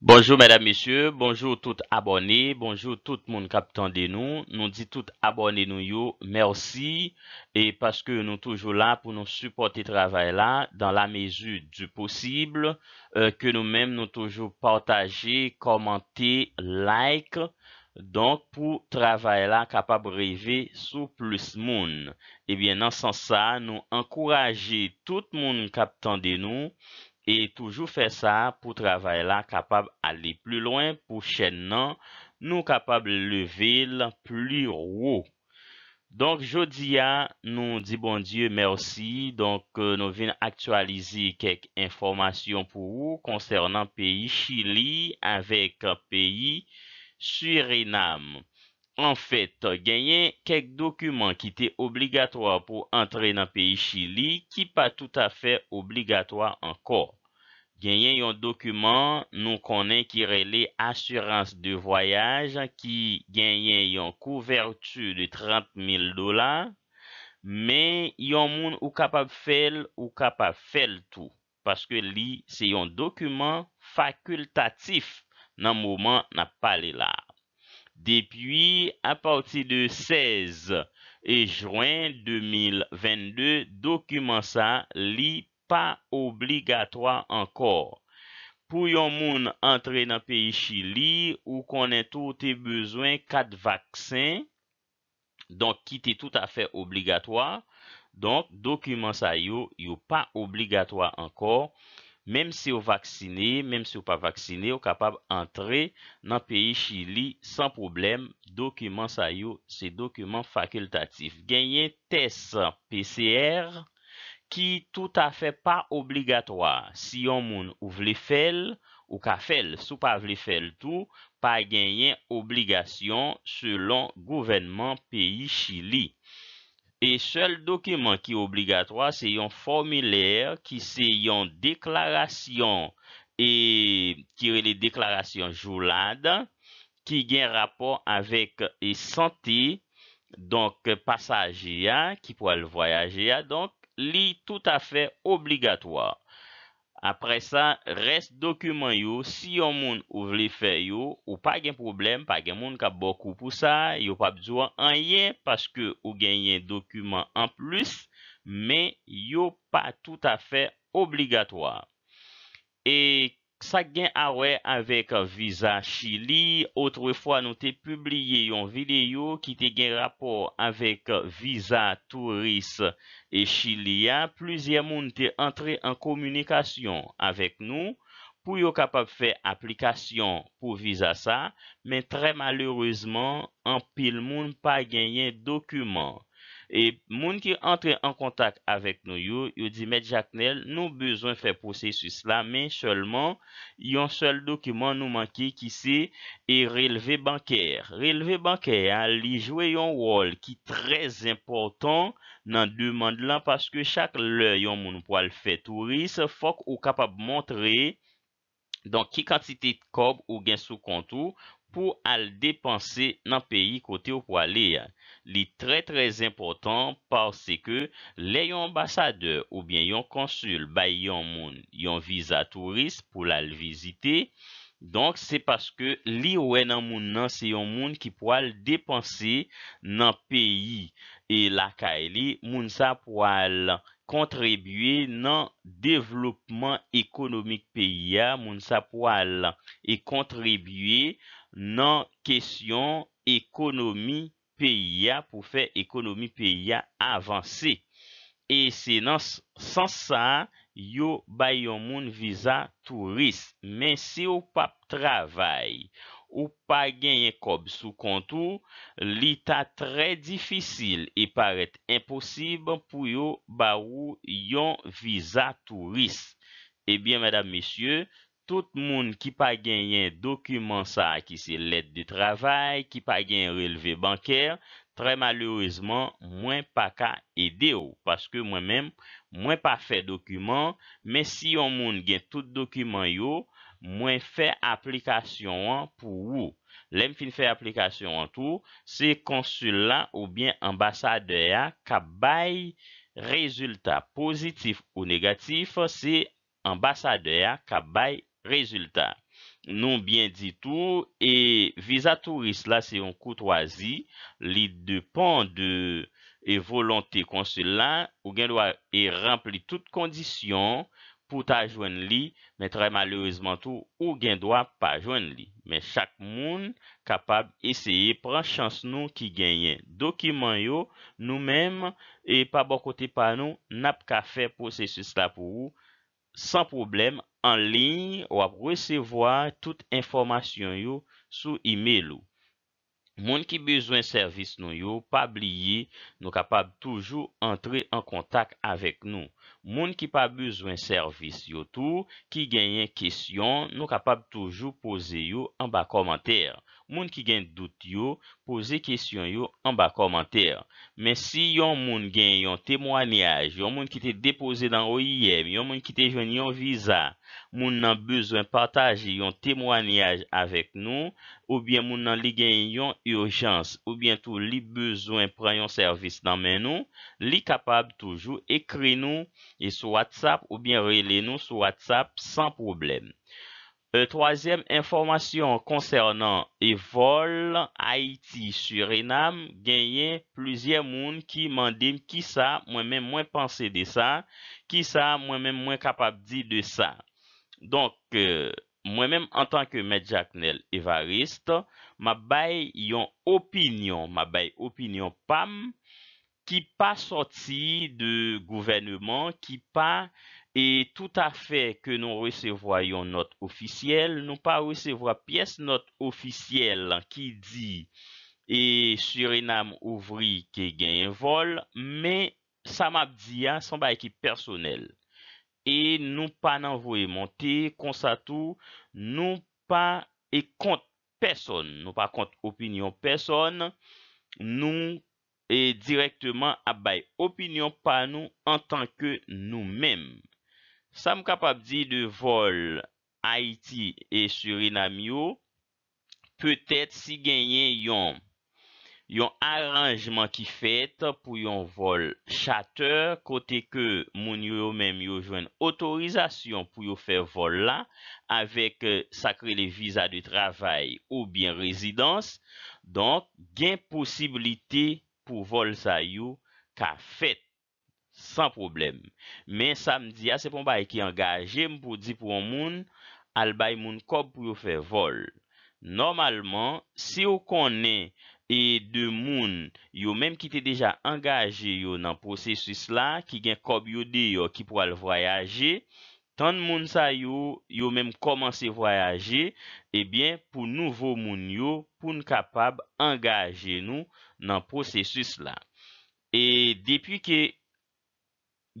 Bonjour madame, monsieur, bonjour tout abonné, bonjour tout moun kapitan de nou, nou di tout abonné nou yo, mersi, e paske nou toujou la pou nou supporte travay la, dan la mezu du posible, ke euh, nou men nou toujou partaje, komante, like, donk pou travay la kapap breve sou plus moun. Ebyen eh nan san sa, nou ankouraje tout moun kapitan de nou, E toujou fe sa pou travay la kapab ali plou loin pou chenn nan nou kapab leve l plou wou. Donk jodi ya nou di bon die mersi. Donk euh, nou vin aktualize kek informasyon pou wou konsernan peyi Chili avek peyi Suriname. An fet genyen kek dokumen ki te obligatwa pou antre nan peyi Chili ki pa tout afe obligatwa ankor. Genyen yon dokumen nou konen kirele asyranse de voyaj ki genyen yon kouvertu de 30,000 dolar. Men, yon moun ou kapab fel ou kapab fel tou. Paske li se yon dokumen fakultatif nan mouman na pale la. Depi, apati de 16 e jwen 2022, dokumen sa li pwede. pa obligatoa ankor. Pou yon moun entre nan peyi chili, ou konen tou te bezwen kat vaksen, donk ki te tout afe obligatoa, donk dokumen sa yo, yo pa obligatoa ankor, menm se yo vaksine, menm se yo pa vaksine, yo kapab entre nan peyi chili san problem, dokumen sa yo, se dokumen fakultatif. Genyen tes PCR, ki tout afe pa obligatoa, si yon moun ou vle fel, ou ka fel, sou pa vle fel tou, pa genyen obligasyon selon gouvenman peyi chili. E sel dokiman ki obligatoa, se yon formeler, ki se yon deklarasyon, e kire le deklarasyon joulade, ki gen rapor avek e sante, donk pasaje ya, ki po al voyaje ya donk, Li tout a fè obligatoir. Apre sa, res dokumen yo. Si yon moun ou vle fè yo, ou pa gen problem, pa gen moun ka bokou pou sa. Yo pa bezwa an yen, paske ou gen yen dokumen an plus. Men, yo pa tout a fè obligatoir. E... Sa gen awe avèk Visa Chili, outre fwa nou te publie yon video ki te gen rapor avèk Visa Tourist e Chili ya, plüzyè moun te antre an komunikasyon avèk nou pou yo kapap fè aplikasyon pou Visa sa, men trè malerouzman an pil moun pa genyen dokumen. E moun ki entre an kontak avek nou yo, yo di met Jack Nell nou bezon fè posè su sla men solman yon sol dokuman nou man ki ki se e releve bankèr. Releve bankèr, li jwe yon wol ki trez importan nan deman lan paske chak lè yon moun poal fè touris fok ou kapab montre don ki kantite kob ou gen sou kontou. pou al depanse nan peyi kote ou pwa le a. Li tre tre impotant parce ke le yon ambasadeur ou bien yon konsul bay yon moun yon visa turist pou la l vizite. Donk se paske li ou e nan moun nan se yon moun ki pou al depanse nan peyi e laka e li moun sa pwa al kontrebuye nan devlopman ekonomik peyi a moun sa pwa al e kontrebuye nan kesyon ekonomi peyiya pou fe ekonomi peyiya avanse. E se nan san sa, yo bay yon moun viza turist. Men se yo pap travay ou pa genyen kob sou kontou, li ta tre difisil e paret imposib pou yo barou yon viza turist. Ebyen, eh madame, mesyeu, tout moun ki pa gen yon dokumen sa ki se let de travay, ki pa gen releve banker, tre malourizman mwen pa ka ede yo. Paske mwen men, mwen pa fe dokumen, men si yon moun gen tout dokumen yo, mwen fe aplikasyon an pou ou. Lem fin fe aplikasyon an tou, se konsul la ou bien ambasade ya ka bay rezultat pozitif ou negatif, se ambasade ya ka bay Rezultat, nou bien di tou, e vizatourist la se yon koutwazi, li depan de e volante konsulat, ou gen do a e rampli tout kondisyon pou ta jwen li, metre malouzman tou ou gen do a pa jwen li. Men chak moun kapab eseye, pran chans nou ki genyen. Dokiman yo, nou menm, e pa bokote pa nou, nap ka fe posese slapo ou. San problem, an lin ou ap resevoa tout informasyon yo sou e-mail ou. Moun ki bezwen servis nou yo, pa bliye nou kapab toujou antre an kontak avek nou. Moun ki pa bezwen servis yo tou, ki genyen kesyon, nou kapab toujou pose yo an ba komantèr. Moun ki gen dout yo, pose kesyon yo an ba komantèr. Men si yon moun genyen yon temwanyaj, yon moun ki te depose dan OIM, yon moun ki te jwen yon visa, moun nan bezwen pataje yon temwanyaj avèk nou, ou bien moun nan li genyen yon urjans, ou bien tou li bezwen preyon servis nan men nou, li kapab toujou ekre nou, E sou WhatsApp ou bien rele nou sou WhatsApp san problem. Euh, Troazem informasyon konsernan Evol, Haiti, Surinam, genye pluzye moun ki mandem ki sa mwen men mwen panse de sa, ki sa mwen men mwen kapap di de sa. Donk euh, mwen menm an tanke Medjaknel Evarist, ma bay yon opinyon, ma bay opinyon pam. ki pa soti de gouvennman, ki pa e tout a fe ke nou resevoyon not ofisyel, nou pa resevoy piyes not ofisyel, ki di e surenam ouvri ke gen vol, me sa map di a, san ba ekip personel. E nou pa nan vou e monti, konsa tou, nou pa e kont person, nou pa kont opinyon person, nou konsa, e direktman abay opinyon pa nou an tanke nou menm. Sa m kapab di de vol Haiti e Surinam yo, petet si genyen yon yon aranjman ki fet pou yon vol chateur, kote ke moun yo menm yo jwen otorizasyon pou yo fe vol la, avek sakre le visa de travay ou bien rezidans, donk gen posibilite pou vol sa yo ka fèt, san problem. Men, sa m di, ase pou m bay ki angaje, m pou di pou an moun, al bay moun kob pou yo fè vol. Normalman, se yo konen e de moun yo menm ki te deja angaje yo nan prosesus la, ki gen kob yo de yo ki pou al voyaje, Tan moun sa yo, yo menm komanse voyaje, ebyen pou nouvo moun yo, pou nou kapab angaje nou nan prosesus la. E depi ke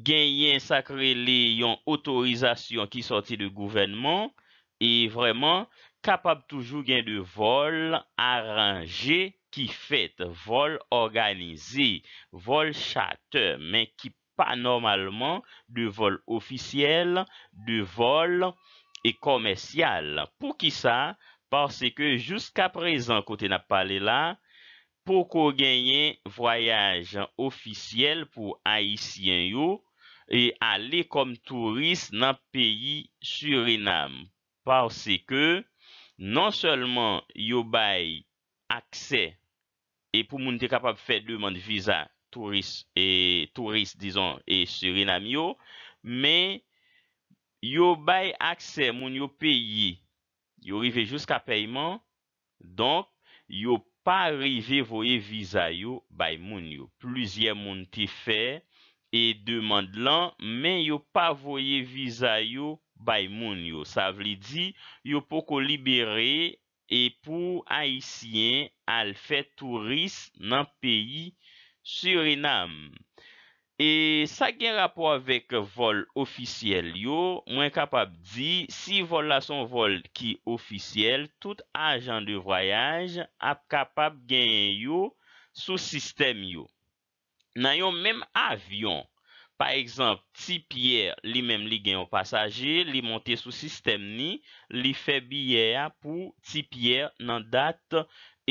genyen sakre li yon otorizasyon ki sorti de gouvenman, e vreman kapab toujou gen de vol aranje ki fete, vol organizi, vol chate, men ki pate. pa normalman de vol ofisiyel, de vol e komersyal. Pou ki sa? Pase ke, jouska prezan kote na pale la, pou ko genyen voyaj ofisiyel pou Aisyen yo, e ale kom tourist nan peyi Surinam. Pase ke, non selman yo bay aksè, e pou moun te kapap fè deman de viza, Tourist, dison, e, e Surinam yo. Men, yo bay akse moun yo peyi. Yo rive jouska peyman. Donk, yo pa rive voye viza yo bay moun yo. Plusye moun te fey, e demand lan, men yo pa voye viza yo bay moun yo. Sa vli di, yo po koliberi, e pou aisyen al fey tourist nan peyi, Surinam, e sa gen rapor vek vol ofisiyel yo, mwen kapap di, si vol la son vol ki ofisiyel, tout ajan de voyaj ap kapap gen yo sou sistem yo. Nan yo menm avyon, pa ekzamp, ti pier li menm li gen yo pasaje, li monte sou sistem ni, li febiye a pou ti pier nan dat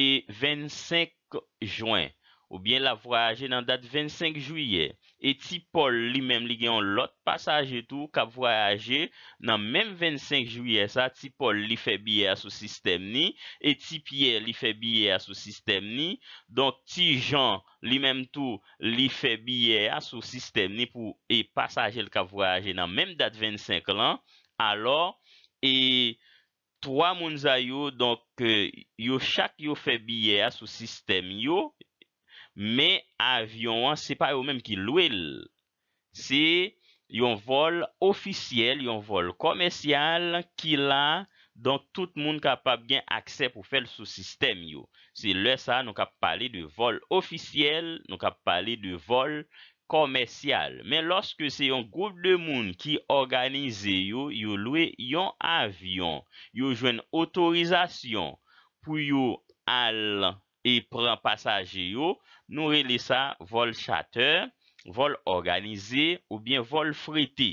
e 25 juen. Ou byen la voyaje nan dat 25 juyye. E ti Paul li menm li gen lot pasaje tou ka voyaje nan menm 25 juyye sa ti Paul li fe biye a sou sistem ni. E ti Pierre li fe biye a sou sistem ni. Donk ti Jean li menm tou li fe biye a sou sistem ni pou e pasaje l ka voyaje nan menm dat 25 lan. Alo e 3 mounza yo donk yo chak yo fe biye a sou sistem yo. Men avyon an, se pa yo menm ki lwe l. Se yon vol ofisye, yon vol komersyal ki la, don tout moun kapap gen akse pou fel sou sistem yo. Se lè sa, nou kap pale de vol ofisye, nou kap pale de vol komersyal. Men loske se yon group de moun ki organize yo, yo lwe yon avyon, yo jwen otorizasyon pou yo al... E pran pasaje yo nou rele sa vol chateur, vol organize ou bien vol frete.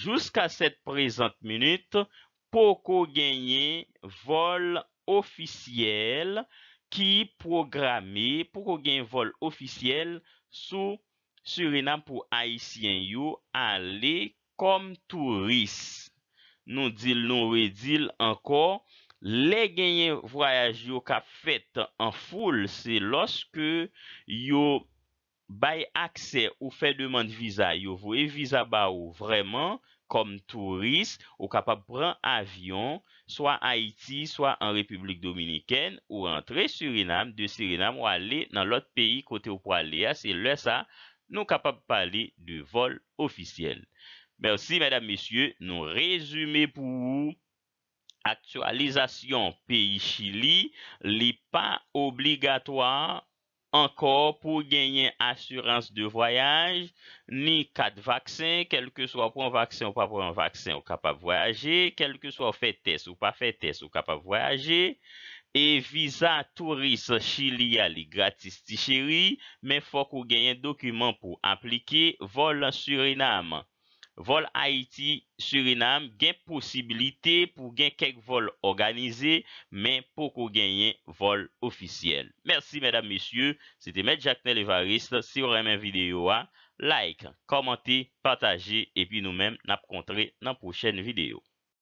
Jouska set prezante minute, poko genye vol ofisyele ki programe, poko genye vol ofisyele sou surinam pou Aisyen yo ale kom turis. Nou dil nou we dil anko. Le genyen voyaj yo ka fèt an foul, se loske yo bay akse ou fè deman visa, yo vouye visa ba ou, vreman, kom turist, ou kapap pran avyon, swa Haiti, swa an Republik Dominikèn, ou antre Surinam, de Surinam ou ale nan lot peyi kote ou pou ale a, ah, se lè sa, nou kapap pale de vol ofisyel. Merci, mèdam, mèsyè, nou rezume pou ou. Aktualizasyon peyi chili li pa obligatoa ankor pou genyen asurans de voyaj ni kat vaksen kelke swa pou an vaksen ou pa pou an vaksen ou ka pa voyaje, kelke swa ou fe test ou pa fe test ou ka pa voyaje, e viza turis chili ya li gratis ti cheri men fok ou genyen dokumen pou aplike vol an surinam an. Vol Haiti-Suriname gen posibilite pou gen kek vol organize men pou ko genyen vol ofisyel. Mersi, mèdame, mèsyou. Se te mèd Jacques-Nel Evariste. Si ou remen videyo a, like, komante, pataje e pi nou men nap kontre nan pochèn videyo.